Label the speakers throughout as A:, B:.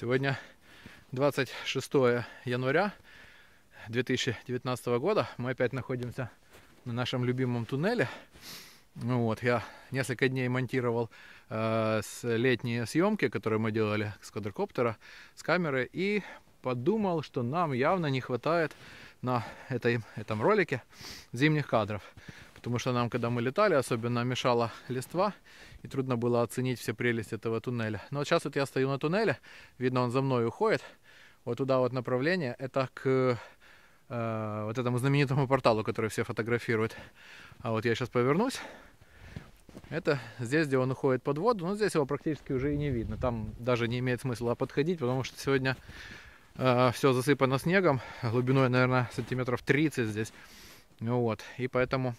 A: Сегодня 26 января 2019 года. Мы опять находимся на нашем любимом туннеле. Ну вот, я несколько дней монтировал э, с летние съемки, которые мы делали с квадрокоптера, с камеры, и подумал, что нам явно не хватает на этой, этом ролике зимних кадров. Потому что нам, когда мы летали, особенно мешала листва, и трудно было оценить все прелесть этого туннеля. Но вот сейчас вот я стою на туннеле, видно, он за мной уходит. Вот туда вот направление, это к э, вот этому знаменитому порталу, который все фотографируют. А вот я сейчас повернусь. Это здесь, где он уходит под воду, но здесь его практически уже и не видно. Там даже не имеет смысла подходить, потому что сегодня э, все засыпано снегом, глубиной, наверное, сантиметров 30 здесь. Вот, и поэтому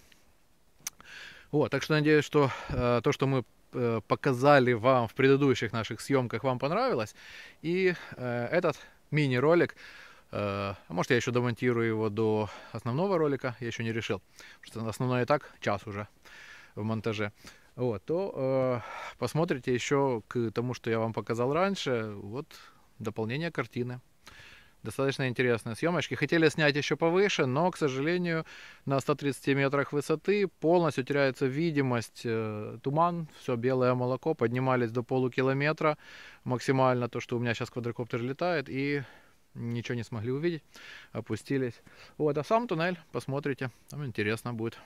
A: вот, так что надеюсь, что э, то, что мы э, показали вам в предыдущих наших съемках, вам понравилось. И э, этот мини-ролик, э, а может я еще домонтирую его до основного ролика, я еще не решил, потому что основное и так час уже в монтаже. Вот, то э, посмотрите еще к тому, что я вам показал раньше, вот дополнение картины. Достаточно интересные съемочки. Хотели снять еще повыше, но, к сожалению, на 130 метрах высоты полностью теряется видимость, э, туман, все белое молоко. Поднимались до полукилометра, максимально то, что у меня сейчас квадрокоптер летает, и ничего не смогли увидеть, опустились. Вот, а сам туннель посмотрите, там интересно будет.